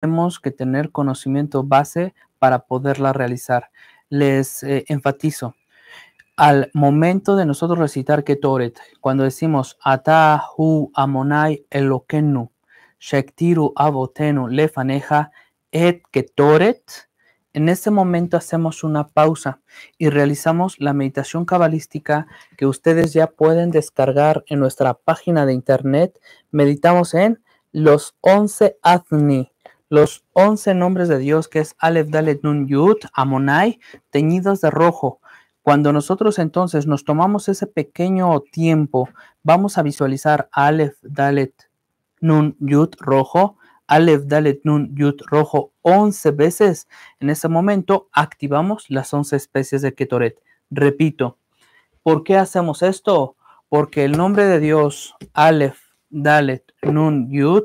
tenemos que tener conocimiento base para poderla realizar. Les eh, enfatizo, al momento de nosotros recitar Ketoret, cuando decimos Atahu Amonai Elokenu, Shektiru Abotenu Lefaneja Et Ketoret, en ese momento hacemos una pausa y realizamos la meditación cabalística que ustedes ya pueden descargar en nuestra página de internet. Meditamos en los 11 Azni, los once nombres de Dios, que es Alef, Dalet, Nun, Yud, Amonai, teñidos de rojo. Cuando nosotros entonces nos tomamos ese pequeño tiempo, vamos a visualizar Alef, Dalet, Nun, Yud, rojo, Alef, Dalet, Nun, Yud, rojo, 11 veces. En ese momento activamos las 11 especies de Ketoret. Repito, ¿por qué hacemos esto? Porque el nombre de Dios, Alef, Dalet, Nun, Yud,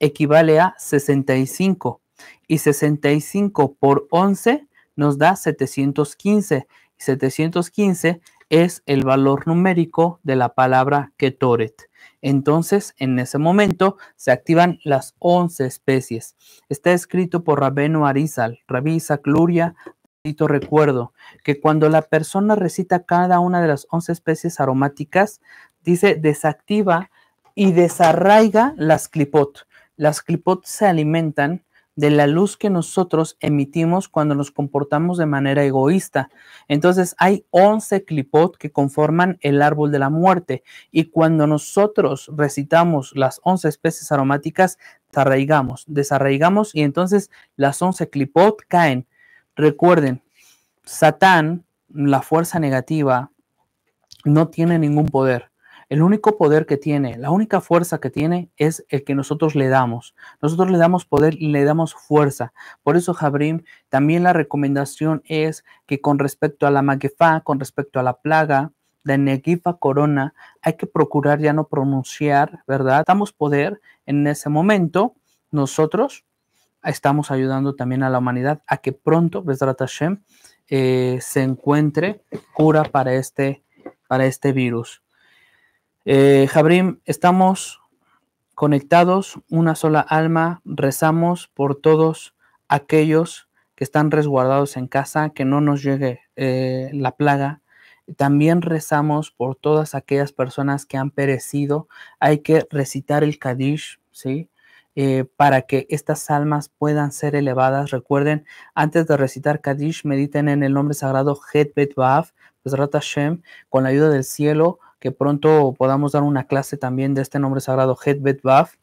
equivale a 65 y 65 por 11 nos da 715. 715 es el valor numérico de la palabra ketoret. Entonces, en ese momento se activan las 11 especies. Está escrito por Rabeno Arizal, Rabí Isaac recuerdo que cuando la persona recita cada una de las 11 especies aromáticas, dice desactiva y desarraiga las clipot. Las clipots se alimentan de la luz que nosotros emitimos cuando nos comportamos de manera egoísta. Entonces hay 11 clipot que conforman el árbol de la muerte y cuando nosotros recitamos las 11 especies aromáticas, desarraigamos, desarraigamos y entonces las 11 clipot caen. Recuerden, Satán, la fuerza negativa, no tiene ningún poder. El único poder que tiene, la única fuerza que tiene es el que nosotros le damos. Nosotros le damos poder y le damos fuerza. Por eso, Jabrim, también la recomendación es que con respecto a la maguefa, con respecto a la plaga, de negifa corona, hay que procurar ya no pronunciar, ¿verdad? Damos poder en ese momento. Nosotros estamos ayudando también a la humanidad a que pronto, Besrat eh, se encuentre cura para este, para este virus. Eh, estamos conectados, una sola alma, rezamos por todos aquellos que están resguardados en casa, que no nos llegue eh, la plaga. También rezamos por todas aquellas personas que han perecido. Hay que recitar el Kadish, ¿sí? Eh, para que estas almas puedan ser elevadas. Recuerden, antes de recitar Kadish, mediten en el nombre sagrado Het Bet con la ayuda del cielo pronto podamos dar una clase también de este nombre sagrado, Bet Baf.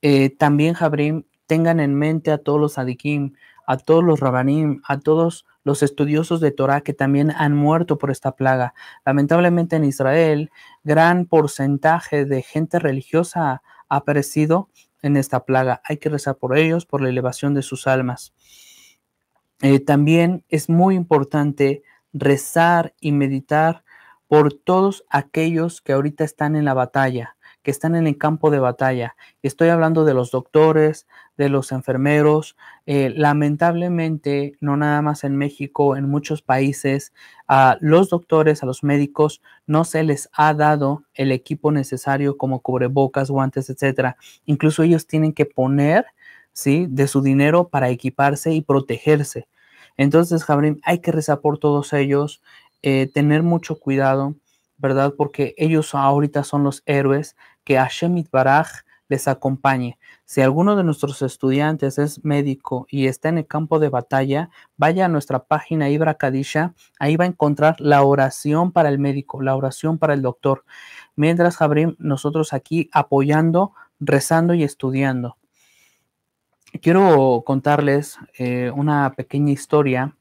Eh, también, Jabrim, tengan en mente a todos los adikim, a todos los rabanim, a todos los estudiosos de Torah que también han muerto por esta plaga. Lamentablemente en Israel, gran porcentaje de gente religiosa ha perecido en esta plaga. Hay que rezar por ellos, por la elevación de sus almas. Eh, también es muy importante rezar y meditar por todos aquellos que ahorita están en la batalla, que están en el campo de batalla. Estoy hablando de los doctores, de los enfermeros. Eh, lamentablemente, no nada más en México, en muchos países, a los doctores, a los médicos, no se les ha dado el equipo necesario como cubrebocas, guantes, etcétera. Incluso ellos tienen que poner ¿sí? de su dinero para equiparse y protegerse. Entonces, Javrin, hay que rezar por todos ellos. Eh, tener mucho cuidado, ¿verdad? Porque ellos ahorita son los héroes que Hashem Baraj les acompañe. Si alguno de nuestros estudiantes es médico y está en el campo de batalla, vaya a nuestra página Ibra Kadisha, ahí va a encontrar la oración para el médico, la oración para el doctor. Mientras Jabrim, nosotros aquí apoyando, rezando y estudiando. Quiero contarles eh, una pequeña historia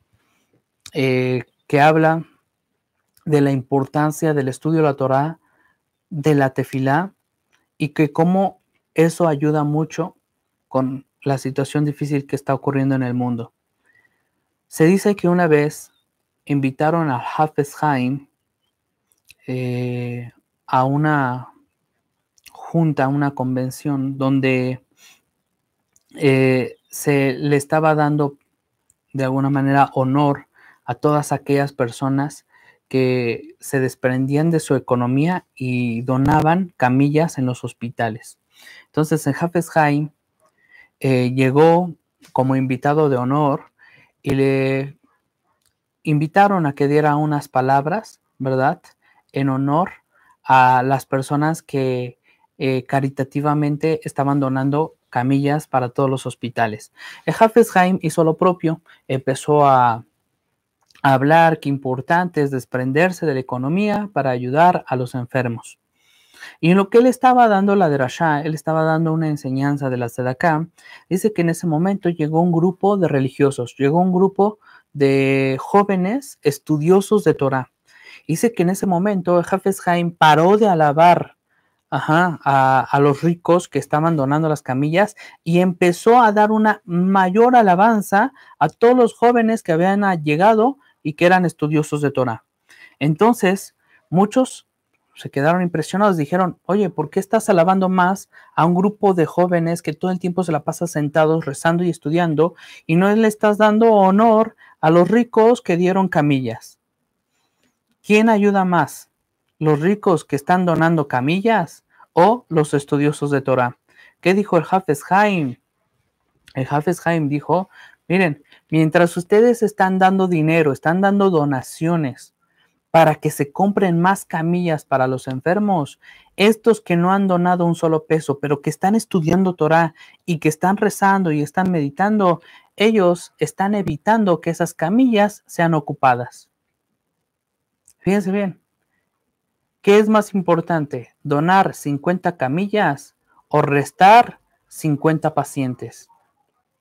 eh, que habla de la importancia del estudio de la Torah, de la tefilá, y que cómo eso ayuda mucho con la situación difícil que está ocurriendo en el mundo. Se dice que una vez invitaron a Hafesheim eh, a una junta, a una convención, donde eh, se le estaba dando de alguna manera honor a todas aquellas personas que se desprendían de su economía y donaban camillas en los hospitales. Entonces, en Hafesheim eh, llegó como invitado de honor y le invitaron a que diera unas palabras, ¿verdad? En honor a las personas que eh, caritativamente estaban donando camillas para todos los hospitales. El Hafesheim hizo lo propio, empezó a hablar que importante es desprenderse de la economía para ayudar a los enfermos. Y en lo que él estaba dando la derashá, él estaba dando una enseñanza de la Sedacá, dice que en ese momento llegó un grupo de religiosos, llegó un grupo de jóvenes estudiosos de Torah. Dice que en ese momento el Jafes Haim paró de alabar a, los ricos que estaban donando las camillas y empezó a dar una mayor alabanza a todos los jóvenes que habían llegado y que eran estudiosos de Torah. Entonces, muchos se quedaron impresionados, dijeron, oye, ¿por qué estás alabando más a un grupo de jóvenes que todo el tiempo se la pasa sentados rezando y estudiando y no le estás dando honor a los ricos que dieron camillas? ¿Quién ayuda más? ¿Los ricos que están donando camillas o los estudiosos de Torah? ¿Qué dijo el Hafez Haim? El Hafez Haim dijo, Miren, mientras ustedes están dando dinero, están dando donaciones para que se compren más camillas para los enfermos, estos que no han donado un solo peso, pero que están estudiando Torah y que están rezando y están meditando, ellos están evitando que esas camillas sean ocupadas. Fíjense bien, ¿qué es más importante? ¿Donar 50 camillas o restar 50 pacientes?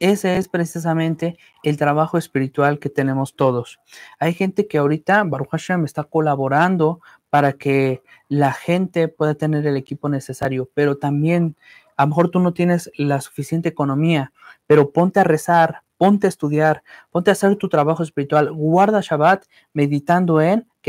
Ese es precisamente el trabajo espiritual que tenemos todos. Hay gente que ahorita, Baruch Hashem, está colaborando para que la gente pueda tener el equipo necesario, pero también a lo mejor tú no tienes la suficiente economía, pero ponte a rezar, ponte a estudiar, ponte a hacer tu trabajo espiritual, guarda Shabbat meditando en que